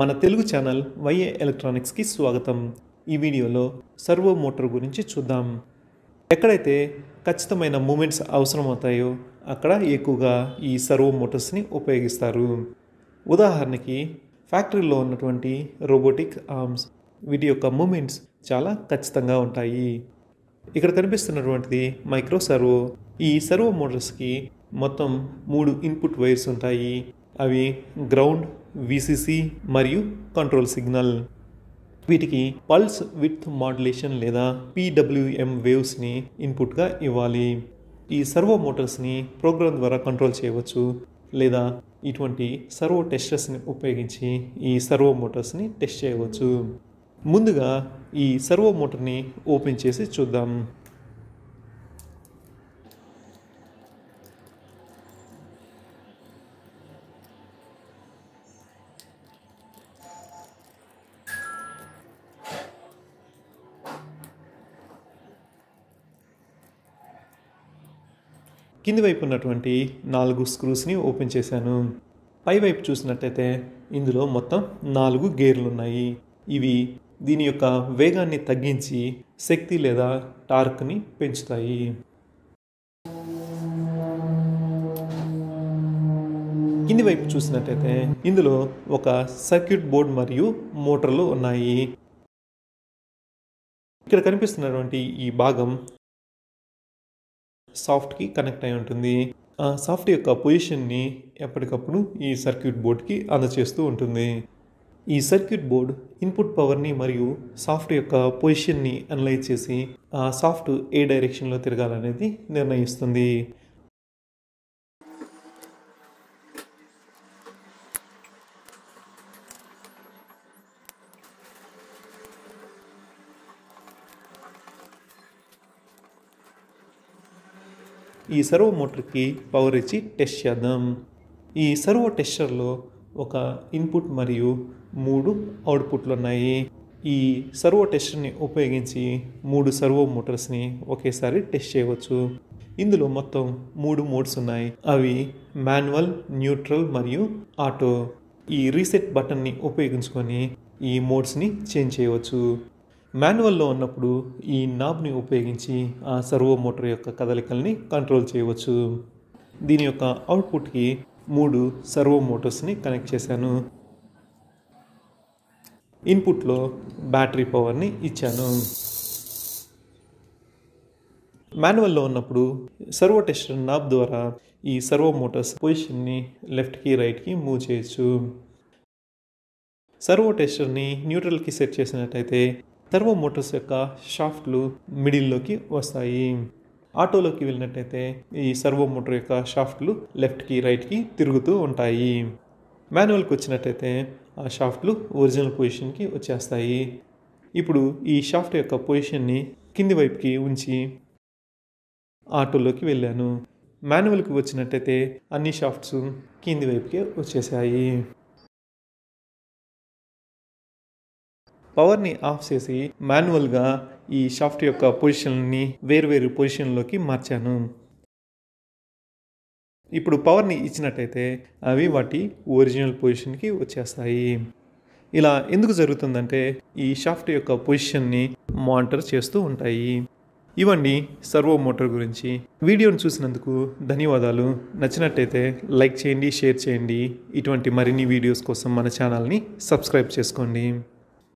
మన తెలుగు ఛానల్ వైఏ ఎలక్ట్రానిక్స్కి స్వాగతం ఈ వీడియోలో సర్వో మోటార్ గురించి చూద్దాం ఎక్కడైతే ఖచ్చితమైన మూమెంట్స్ అవసరమవుతాయో అక్కడ ఎక్కువగా ఈ సర్వో మోటార్స్ని ఉపయోగిస్తారు ఉదాహరణకి ఫ్యాక్టరీలో ఉన్నటువంటి రోబోటిక్ ఆర్మ్స్ వీటి యొక్క మూమెంట్స్ చాలా ఖచ్చితంగా ఉంటాయి ఇక్కడ కనిపిస్తున్నటువంటిది మైక్రో సర్వో ఈ సర్వో మోటార్స్కి మొత్తం మూడు ఇన్పుట్ వైర్స్ ఉంటాయి అవి గ్రౌండ్ విసిసి మరియు కంట్రోల్ సిగ్నల్ వీటికి పల్స్ విత్ మాడ్యులేషన్ లేదా పీడబ్ల్యూఎం వేవ్స్ని ఇన్పుట్గా ఇవ్వాలి ఈ సర్వో మోటార్స్ని ప్రోగ్రామ్ ద్వారా కంట్రోల్ చేయవచ్చు లేదా ఇటువంటి సర్వో టెస్టర్స్ని ఉపయోగించి ఈ సర్వో మోటార్స్ని టెస్ట్ చేయవచ్చు ముందుగా ఈ సర్వో మోటార్ని ఓపెన్ చేసి చూద్దాం కింది వైపు ఉన్నటువంటి నాలుగు స్క్రూస్ని ఓపెన్ చేశాను పైవైపు చూసినట్టయితే ఇందులో మొత్తం నాలుగు గేర్లు ఉన్నాయి ఇవి దీని యొక్క వేగాన్ని తగ్గించి శక్తి లేదా టార్క్ని పెంచుతాయి కింది వైపు చూసినట్టయితే ఇందులో ఒక సర్క్యూట్ బోర్డ్ మరియు మోటార్లు ఉన్నాయి ఇక్కడ కనిపిస్తున్నటువంటి ఈ భాగం సాఫ్ట్కి కనెక్ట్ అయి ఉంటుంది ఆ సాఫ్ట్ యొక్క పొజిషన్ని ఎప్పటికప్పుడు ఈ సర్క్యూట్ బోర్డ్కి అందచేస్తూ ఉంటుంది ఈ సర్క్యూట్ బోర్డ్ ఇన్పుట్ పవర్ని మరియు సాఫ్ట్ యొక్క పొజిషన్ని అనలైజ్ చేసి ఆ సాఫ్ట్ ఏ డైరెక్షన్లో తిరగాలనేది నిర్ణయిస్తుంది ఈ సర్వో మోటార్కి పవర్ ఇచ్చి టెస్ట్ చేద్దాం ఈ సర్వో టెస్టర్లో ఒక ఇన్పుట్ మరియు మూడు అవుట్పుట్లు ఉన్నాయి ఈ సర్వో టెస్టర్ని ఉపయోగించి మూడు సర్వో మోటార్స్ని ఒకేసారి టెస్ట్ చేయవచ్చు ఇందులో మొత్తం మూడు మోడ్స్ ఉన్నాయి అవి మాన్యువల్ న్యూట్రల్ మరియు ఆటో ఈ రీసెట్ బటన్ని ఉపయోగించుకొని ఈ మోడ్స్ని చేంజ్ చేయవచ్చు మాన్యువల్లో ఉన్నప్పుడు ఈ నాబ్ని ఉపయోగించి ఆ సర్వో మోటార్ యొక్క కదలికల్ని కంట్రోల్ చేయవచ్చు దీని యొక్క అవుట్పుట్కి మూడు సర్వో మోటార్స్ని కనెక్ట్ చేశాను ఇన్పుట్లో బ్యాటరీ పవర్ని ఇచ్చాను మాన్యువల్లో ఉన్నప్పుడు సర్వో టెస్టర్ నాబ్ ద్వారా ఈ సర్వో మోటార్స్ పొజిషన్ని లెఫ్ట్కి రైట్కి మూవ్ చేయొచ్చు సర్వో టెస్టర్ని న్యూట్రల్కి సెట్ చేసినట్టయితే థర్వో మోటార్స్ యొక్క షాఫ్ట్లు మిడిల్లోకి వస్తాయి ఆటోలోకి వెళ్ళినట్టయితే ఈ సర్వో మోటార్ యొక్క షాఫ్ట్లు లెఫ్ట్కి రైట్కి తిరుగుతూ ఉంటాయి మాన్యువల్కి వచ్చినట్టయితే ఆ షాఫ్ట్లు ఒరిజినల్ పొజిషన్కి వచ్చేస్తాయి ఇప్పుడు ఈ షాఫ్ట్ యొక్క పొజిషన్ని కింది వైపుకి ఉంచి ఆటోలోకి వెళ్ళాను మాన్యువల్కి వచ్చినట్టయితే అన్ని షాఫ్ట్స్ కింది వైపుకే వచ్చేసాయి పవర్ని ఆఫ్ చేసి మాన్యువల్గా ఈ షాఫ్ట్ యొక్క పొజిషన్ని వేరువేరు పొజిషన్లోకి మార్చాను ఇప్పుడు పవర్ని ఇచ్చినట్టయితే అవి వాటి ఒరిజినల్ పొజిషన్కి వచ్చేస్తాయి ఇలా ఎందుకు జరుగుతుందంటే ఈ షాఫ్ట్ యొక్క పొజిషన్ని మానిటర్ చేస్తూ ఉంటాయి ఇవండి సర్వో మోటార్ గురించి వీడియోను చూసినందుకు ధన్యవాదాలు నచ్చినట్టయితే లైక్ చేయండి షేర్ చేయండి ఇటువంటి మరిన్ని వీడియోస్ కోసం మన ఛానల్ని సబ్స్క్రైబ్ చేసుకోండి